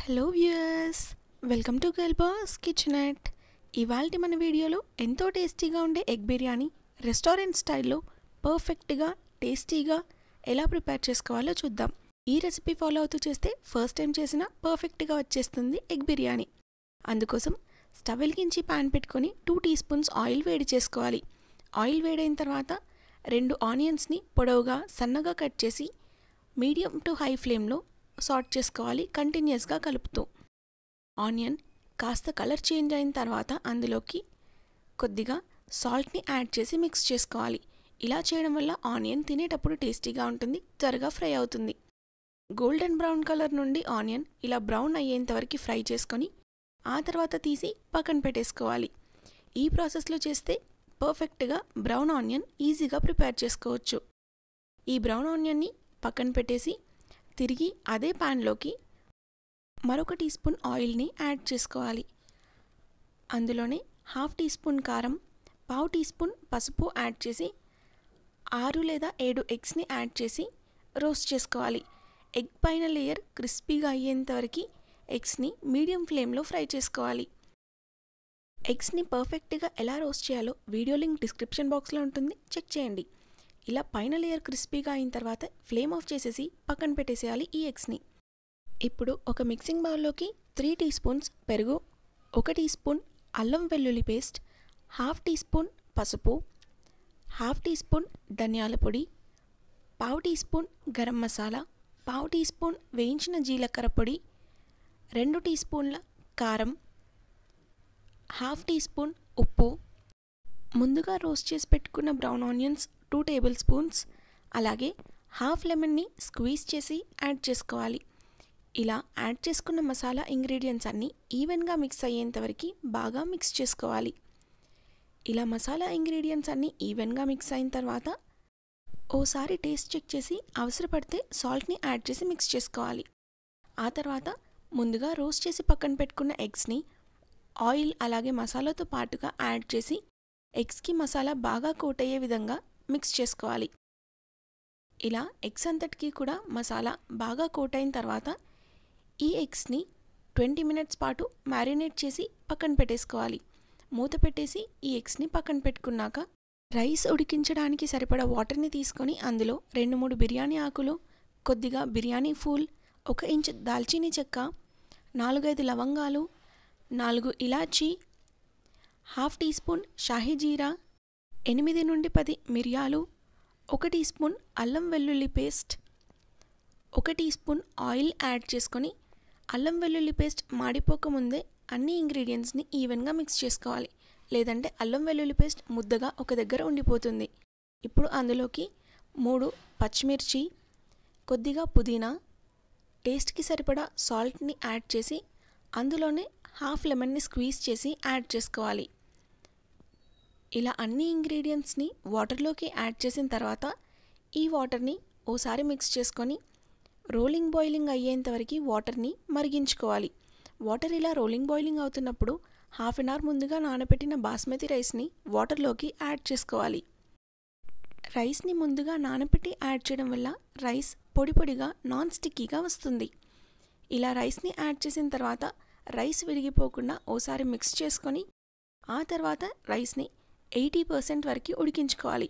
hello viewers welcome to Girl Boss Kitchen at ఇవాళ మన వీడియోలో ఎంతో టేస్టీగా ఉండే ఎగ్ బిర్యానీ రెస్టారెంట్ స్టైల్లో పర్ఫెక్ట్గా టేస్టీగా ఎలా ప్రిపేర్ చేసుకోవాలో చూద్దాం ఈ రెసిపీ ఫాలో అవుతూ చేస్తే ఫస్ట్ టైం చేసిన పర్ఫెక్ట్గా వచ్చేస్తుంది ఎగ్ బిర్యానీ అందుకోసం స్టవ్ వెలిగించి ప్యాన్ పెట్టుకొని టూ టీ స్పూన్స్ ఆయిల్ వేడి చేసుకోవాలి ఆయిల్ వేడైన తర్వాత రెండు ఆనియన్స్ని పొడవుగా సన్నగా కట్ చేసి మీడియం టు హై ఫ్లేమ్లో సార్ట్ చేసుకోవాలి కంటిన్యూస్గా కలుపుతూ ఆనియన్ కాస్త కలర్ చేంజ్ అయిన తర్వాత అందులోకి కొద్దిగా సాల్ట్ని యాడ్ చేసి మిక్స్ చేసుకోవాలి ఇలా చేయడం వల్ల ఆనియన్ తినేటప్పుడు టేస్టీగా ఉంటుంది త్వరగా ఫ్రై అవుతుంది గోల్డెన్ బ్రౌన్ కలర్ నుండి ఆనియన్ ఇలా బ్రౌన్ అయ్యేంత వరకు ఫ్రై చేసుకొని ఆ తర్వాత తీసి పక్కన పెట్టేసుకోవాలి ఈ ప్రాసెస్లో చేస్తే పర్ఫెక్ట్గా బ్రౌన్ ఆనియన్ ఈజీగా ప్రిపేర్ చేసుకోవచ్చు ఈ బ్రౌన్ ఆనియన్ని పక్కన పెట్టేసి తిరిగి అదే ప్యాన్లోకి మరొక టీ స్పూన్ ఆయిల్ని యాడ్ చేసుకోవాలి అందులోనే హాఫ్ టీ స్పూన్ కారం పావు టీ స్పూన్ పసుపు యాడ్ చేసి ఆరు లేదా ఏడు ఎగ్స్ని యాడ్ చేసి రోస్ట్ చేసుకోవాలి ఎగ్ పైన లేయర్ క్రిస్పీగా అయ్యేంత వరకు ఎగ్స్ని మీడియం ఫ్లేమ్లో ఫ్రై చేసుకోవాలి ఎగ్స్ని పర్ఫెక్ట్గా ఎలా రోస్ట్ చేయాలో వీడియో లింక్ డిస్క్రిప్షన్ బాక్స్లో ఉంటుంది చెక్ చేయండి ఇలా పైన లేయర్ క్రిస్పీగా అయిన తర్వాత ఫ్లేమ్ ఆఫ్ చేసేసి పక్కన పెట్టేసేయాలి ఈ ఎగ్స్ని ఇప్పుడు ఒక మిక్సింగ్ బౌల్లోకి త్రీ టీ స్పూన్స్ పెరుగు ఒక టీ స్పూన్ అల్లం వెల్లుల్లి పేస్ట్ హాఫ్ టీ స్పూన్ పసుపు హాఫ్ టీ స్పూన్ ధనియాల పొడి పావు టీ స్పూన్ గరం మసాలా పావు టీ స్పూన్ వేయించిన జీలకర్ర పొడి రెండు టీ స్పూన్ల కారం హాఫ్ టీ స్పూన్ ఉప్పు ముందుగా రోస్ట్ చేసి పెట్టుకున్న brown onions two tablespoons అలాగే హాఫ్ లెమన్ని స్క్వీజ్ చేసి యాడ్ చేసుకోవాలి ఇలా యాడ్ చేసుకున్న మసాలా ఇంగ్రీడియంట్స్ అన్నీ ఈవెన్గా మిక్స్ అయ్యేంతవరకు బాగా మిక్స్ చేసుకోవాలి ఇలా మసాలా ఇంగ్రీడియంట్స్ అన్నీ ఈవెన్గా మిక్స్ అయిన తర్వాత ఓసారి టేస్ట్ చెక్ చేసి అవసరపడితే సాల్ట్ని యాడ్ చేసి మిక్స్ చేసుకోవాలి ఆ తర్వాత ముందుగా రోస్ట్ చేసి పక్కన పెట్టుకున్న ఎగ్స్ని ఆయిల్ అలాగే మసాలాతో పాటుగా యాడ్ చేసి ఎగ్స్కి మసాలా బాగా కోట్ అయ్యే విధంగా మిక్స్ చేసుకోవాలి ఇలా ఎగ్స్ అంతటికీ కూడా మసాలా బాగా కోట్ అయిన తర్వాత ఈ ఎగ్స్ని ట్వంటీ మినిట్స్ పాటు మ్యారినేట్ చేసి పక్కన పెట్టేసుకోవాలి మూత పెట్టేసి ఈ ఎగ్స్ని పక్కన పెట్టుకున్నాక రైస్ ఉడికించడానికి సరిపడా వాటర్ని తీసుకొని అందులో రెండు మూడు బిర్యానీ ఆకులు కొద్దిగా బిర్యానీ ఫూల్ ఒక ఇంచ్ దాల్చీని చెక్క నాలుగైదు లవంగాలు నాలుగు ఇలాచీ హాఫ్ టీ స్పూన్ షాహీ జీరా ఎనిమిది నుండి పది మిరియాలు ఒక టీ స్పూన్ అల్లం వెల్లుల్లి పేస్ట్ ఒక టీ స్పూన్ ఆయిల్ యాడ్ చేసుకొని అల్లం వెల్లుల్లి పేస్ట్ మాడిపోకముందే అన్ని ఇంగ్రీడియంట్స్ని ఈవెన్గా మిక్స్ చేసుకోవాలి లేదంటే అల్లం వెల్లుల్లి పేస్ట్ ముద్దగా ఒక దగ్గర ఉండిపోతుంది ఇప్పుడు అందులోకి మూడు పచ్చిమిర్చి కొద్దిగా పుదీనా టేస్ట్కి సరిపడా సాల్ట్ని యాడ్ చేసి అందులోనే హాఫ్ లెమన్ని స్క్వీజ్ చేసి యాడ్ చేసుకోవాలి ఇలా అన్ని ఇంగ్రీడియంట్స్ని వాటర్లోకి యాడ్ చేసిన తర్వాత ఈ వాటర్ని ఓసారి మిక్స్ చేసుకొని రోలింగ్ బాయిలింగ్ అయ్యేంత వరకు వాటర్ని మరిగించుకోవాలి వాటర్ ఇలా రోలింగ్ బాయిలింగ్ అవుతున్నప్పుడు హాఫ్ అన్ అవర్ ముందుగా నానబెట్టిన బాస్మతి రైస్ని వాటర్లోకి యాడ్ చేసుకోవాలి రైస్ని ముందుగా నానబెట్టి యాడ్ చేయడం వల్ల రైస్ పొడి పొడిగా నాన్ స్టిక్కీగా వస్తుంది ఇలా రైస్ని యాడ్ చేసిన తర్వాత రైస్ విరిగిపోకుండా ఓసారి మిక్స్ చేసుకొని ఆ తర్వాత రైస్ని ఎయిటీ పర్సెంట్ వరకు ఉడికించుకోవాలి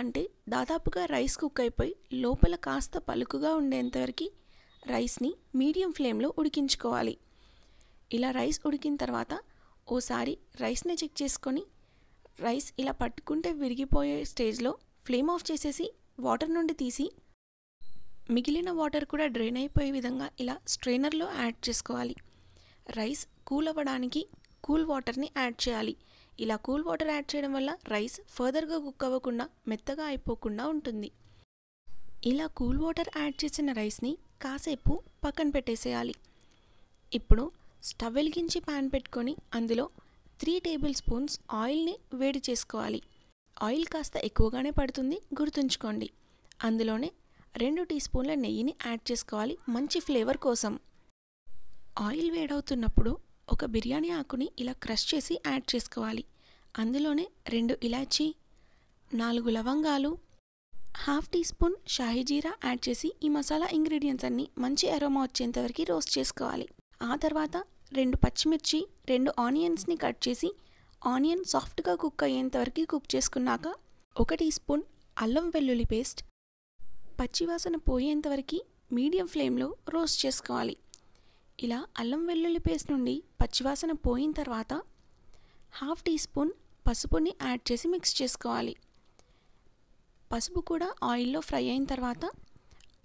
అంటే దాదాపుగా రైస్ కుక్ అయిపోయి లోపల కాస్త పలుకుగా ఉండేంతవరకు రైస్ని మీడియం ఫ్లేమ్లో ఉడికించుకోవాలి ఇలా రైస్ ఉడికిన తర్వాత ఓసారి రైస్ని చెక్ చేసుకొని రైస్ ఇలా పట్టుకుంటే విరిగిపోయే స్టేజ్లో ఫ్లేమ్ ఆఫ్ చేసేసి వాటర్ నుండి తీసి మిగిలిన వాటర్ కూడా డ్రైన్ అయిపోయే విధంగా ఇలా స్ట్రైనర్లో యాడ్ చేసుకోవాలి రైస్ కూల్ అవ్వడానికి కూల్ వాటర్ని యాడ్ చేయాలి ఇలా కూల్ వాటర్ యాడ్ చేయడం వల్ల రైస్ ఫర్దర్గా కుక్ అవ్వకుండా మెత్తగా అయిపోకుండా ఉంటుంది ఇలా కూల్ వాటర్ యాడ్ చేసిన రైస్ని కాసేపు పక్కన పెట్టేసేయాలి ఇప్పుడు స్టవ్ వెలిగించి ప్యాన్ పెట్టుకొని అందులో త్రీ టేబుల్ స్పూన్స్ ఆయిల్ని వేడి చేసుకోవాలి ఆయిల్ కాస్త ఎక్కువగానే పడుతుంది గుర్తుంచుకోండి అందులోనే రెండు టీ స్పూన్ల నెయ్యిని యాడ్ చేసుకోవాలి మంచి ఫ్లేవర్ కోసం ఆయిల్ వేడవుతున్నప్పుడు ఒక బిర్యానీ ఆకుని ఇలా క్రష్ చేసి యాడ్ చేసుకోవాలి అందులోనే రెండు ఇలాచీ నాలుగు లవంగాలు హాఫ్ టీ స్పూన్ షాహీ జీరా యాడ్ చేసి ఈ మసాలా ఇంగ్రీడియంట్స్ అన్నీ మంచి అరోమా వచ్చేంతవరకు రోస్ట్ చేసుకోవాలి ఆ తర్వాత రెండు పచ్చిమిర్చి రెండు ఆనియన్స్ని కట్ చేసి ఆనియన్ సాఫ్ట్గా కుక్ అయ్యేంతవరకు కుక్ చేసుకున్నాక ఒక టీ స్పూన్ అల్లం వెల్లుల్లి పేస్ట్ పచ్చివాసన పోయేంతవరకు మీడియం ఫ్లేమ్లో రోస్ట్ చేసుకోవాలి ఇలా అల్లం వెల్లుల్లి పేస్ట్ నుండి పచ్చివాసన పోయిన తర్వాత హాఫ్ టీ స్పూన్ పసుపుని యాడ్ చేసి మిక్స్ చేసుకోవాలి పసుపు కూడా ఆయిల్లో ఫ్రై అయిన తర్వాత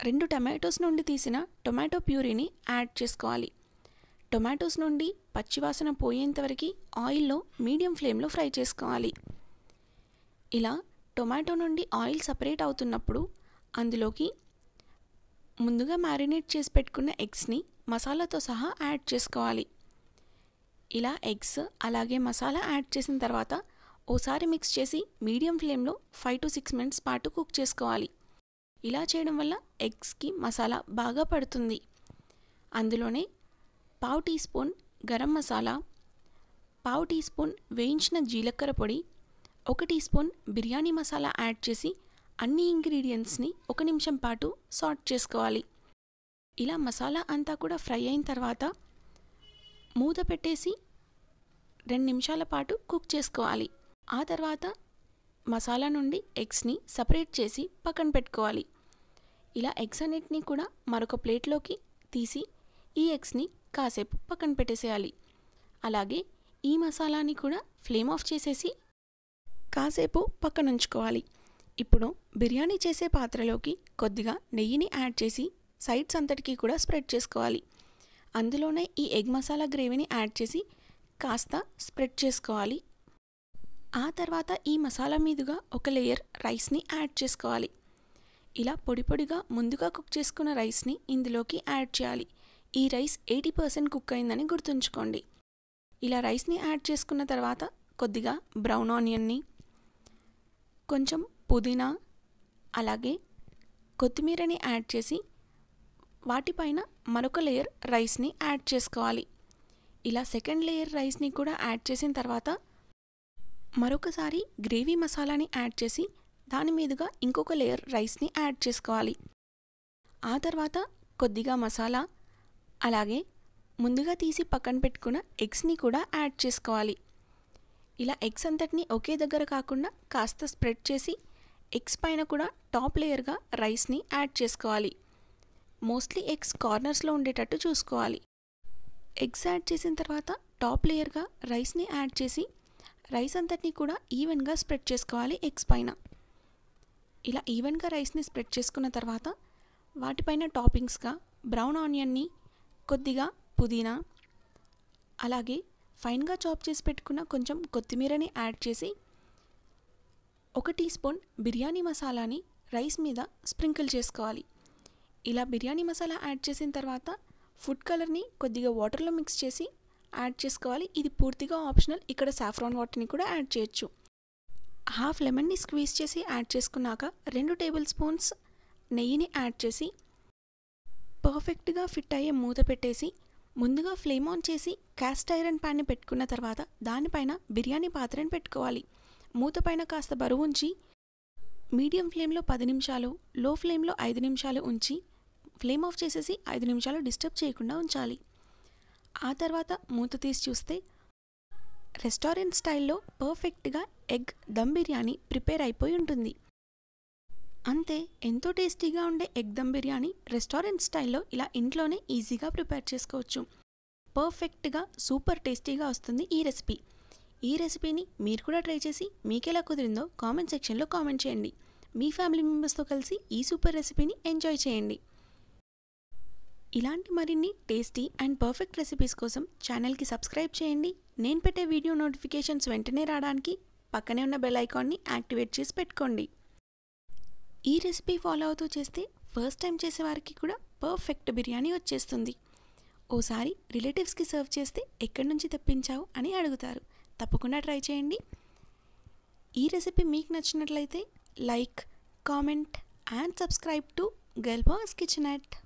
రెండు టమాటోస్ నుండి తీసిన టొమాటో ప్యూరీని యాడ్ చేసుకోవాలి టొమాటోస్ నుండి పచ్చివాసన పోయేంతవరకు ఆయిల్లో మీడియం ఫ్లేమ్లో ఫ్రై చేసుకోవాలి ఇలా టొమాటో నుండి ఆయిల్ సపరేట్ అవుతున్నప్పుడు అందులోకి ముందుగా మ్యారినేట్ చేసి పెట్టుకున్న ఎగ్స్ని మసాలాతో సహా యాడ్ చేసుకోవాలి ఇలా ఎగ్స్ అలాగే మసాలా యాడ్ చేసిన తర్వాత ఓసారి మిక్స్ చేసి మీడియం ఫ్లేమ్లో ఫైవ్ టు సిక్స్ మినిట్స్ పాటు కుక్ చేసుకోవాలి ఇలా చేయడం వల్ల ఎగ్స్కి మసాలా బాగా పడుతుంది అందులోనే పావు టీ స్పూన్ గరం మసాలా పావు టీ స్పూన్ వేయించిన జీలకర్ర పొడి ఒక teaspoon biryani masala add చేసి అన్ని ఇంగ్రీడియంట్స్ని ఒక నిమిషం పాటు సార్ట్ చేసుకోవాలి ఇలా మసాలా అంతా కూడా ఫ్రై అయిన తర్వాత మూత పెట్టేసి రెండు నిమిషాల పాటు కుక్ చేసుకోవాలి ఆ తర్వాత మసాలా నుండి ఎగ్స్ని సపరేట్ చేసి పక్కన పెట్టుకోవాలి ఇలా ఎగ్స్ అన్నిటినీ కూడా మరొక ప్లేట్లోకి తీసి ఈ ఎగ్స్ని కాసేపు పక్కన పెట్టేసేయాలి అలాగే ఈ మసాలాని కూడా ఫ్లేమ్ ఆఫ్ చేసేసి కాసేపు పక్కన ఉంచుకోవాలి ఇప్పుడు బిర్యానీ చేసే పాత్రలోకి కొద్దిగా నెయ్యిని యాడ్ చేసి సైడ్స్ అంతటికీ కూడా స్ప్రెడ్ చేసుకోవాలి అందులోనే ఈ ఎగ్ మసాలా గ్రేవీని యాడ్ చేసి కాస్త స్ప్రెడ్ చేసుకోవాలి ఆ తర్వాత ఈ మసాలా మీదుగా ఒక లేయర్ రైస్ని యాడ్ చేసుకోవాలి ఇలా పొడి పొడిగా ముందుగా కుక్ చేసుకున్న రైస్ని ఇందులోకి యాడ్ చేయాలి ఈ రైస్ ఎయిటీ పర్సెంట్ కుక్ అయిందని గుర్తుంచుకోండి ఇలా రైస్ని యాడ్ చేసుకున్న తర్వాత కొద్దిగా బ్రౌన్ ఆనియన్ని కొంచెం పుదీనా అలాగే కొత్తిమీరని యాడ్ చేసి వాటిపైన మరొక లేయర్ రైస్ని యాడ్ చేసుకోవాలి ఇలా సెకండ్ లేయర్ రైస్ని కూడా యాడ్ చేసిన తర్వాత మరొకసారి గ్రేవీ మసాలాని యాడ్ చేసి దాని మీదుగా ఇంకొక లేయర్ రైస్ని యాడ్ చేసుకోవాలి ఆ తర్వాత కొద్దిగా మసాలా అలాగే ముందుగా తీసి పక్కన పెట్టుకున్న ఎగ్స్ని కూడా యాడ్ చేసుకోవాలి ఇలా ఎగ్స్ అంతటిని ఒకే దగ్గర కాకుండా కాస్త స్ప్రెడ్ చేసి ఎగ్స్ పైన కూడా టాప్ లేయర్గా రైస్ని యాడ్ చేసుకోవాలి మోస్ట్లీ ఎగ్స్ కార్నర్స్లో ఉండేటట్టు చూసుకోవాలి ఎగ్స్ యాడ్ చేసిన తర్వాత టాప్ లేయర్గా రైస్ని యాడ్ చేసి రైస్ అంతటిని కూడా ఈవెన్గా స్ప్రెడ్ చేసుకోవాలి ఎగ్స్ పైన ఇలా ఈవెన్గా రైస్ని స్ప్రెడ్ చేసుకున్న తర్వాత వాటిపైన టాపింగ్స్గా బ్రౌన్ ఆనియన్ని కొద్దిగా పుదీనా అలాగే ఫైన్గా చాప్ చేసి పెట్టుకున్న కొంచెం కొత్తిమీరని యాడ్ చేసి ఒక టీ స్పూన్ బిర్యానీ మసాలాని రైస్ మీద స్ప్రింకిల్ చేసుకోవాలి ఇలా బిర్యానీ మసాలా యాడ్ చేసిన తర్వాత ఫుడ్ కలర్ని కొద్దిగా వాటర్లో మిక్స్ చేసి యాడ్ చేసుకోవాలి ఇది పూర్తిగా ఆప్షనల్ ఇక్కడ సాఫ్రాన్ వాటర్ని కూడా యాడ్ చేయొచ్చు హాఫ్ లెమన్ని స్క్వీజ్ చేసి యాడ్ చేసుకున్నాక రెండు టేబుల్ స్పూన్స్ నెయ్యిని యాడ్ చేసి పర్ఫెక్ట్గా ఫిట్ అయ్యే మూత పెట్టేసి ముందుగా ఫ్లేమ్ ఆన్ చేసి క్యాస్ట్ ఐరన్ ప్యాన్ని పెట్టుకున్న తర్వాత దానిపైన బిర్యానీ పాత్రని పెట్టుకోవాలి మూత పైన కాస్త బరువు ఉంచి మీడియం ఫ్లేమ్లో పది నిమిషాలు లో ఫ్లేమ్లో ఐదు నిమిషాలు ఉంచి ఫ్లేమ్ ఆఫ్ చేసేసి ఐదు నిమిషాలు డిస్టర్బ్ చేయకుండా ఉంచాలి ఆ తర్వాత మూత తీసి చూస్తే రెస్టారెంట్ స్టైల్లో పర్ఫెక్ట్గా ఎగ్ దమ్ బిర్యానీ ప్రిపేర్ అయిపోయి ఉంటుంది అంతే ఎంతో టేస్టీగా ఉండే ఎగ్ దమ్ బిర్యానీ రెస్టారెంట్ స్టైల్లో ఇలా ఇంట్లోనే ఈజీగా ప్రిపేర్ చేసుకోవచ్చు పర్ఫెక్ట్గా సూపర్ టేస్టీగా వస్తుంది ఈ రెసిపీ ఈ రెసిపీని మీరు కూడా ట్రై చేసి మీకెలా కుదిరిందో కామెంట్ సెక్షన్లో కామెంట్ చేయండి మీ ఫ్యామిలీ మెంబర్స్తో కలిసి ఈ సూపర్ రెసిపీని ఎంజాయ్ చేయండి ఇలాంటి మరిన్ని టేస్టీ అండ్ పర్ఫెక్ట్ రెసిపీస్ కోసం ఛానల్కి సబ్స్క్రైబ్ చేయండి నేను పెట్టే వీడియో నోటిఫికేషన్స్ వెంటనే రావడానికి పక్కనే ఉన్న బెల్ ఐకాన్ని యాక్టివేట్ చేసి పెట్టుకోండి ఈ రెసిపీ ఫాలో అవుతూ చేస్తే ఫస్ట్ టైం చేసేవారికి కూడా పర్ఫెక్ట్ బిర్యానీ వచ్చేస్తుంది ఓసారి రిలేటివ్స్కి సర్వ్ చేస్తే ఎక్కడి నుంచి తెప్పించావు అని అడుగుతారు తప్పకుండా ట్రై చేయండి ఈ రెసిపీ మీకు నచ్చినట్లయితే like comment and subscribe to Girl Boss Kitchen at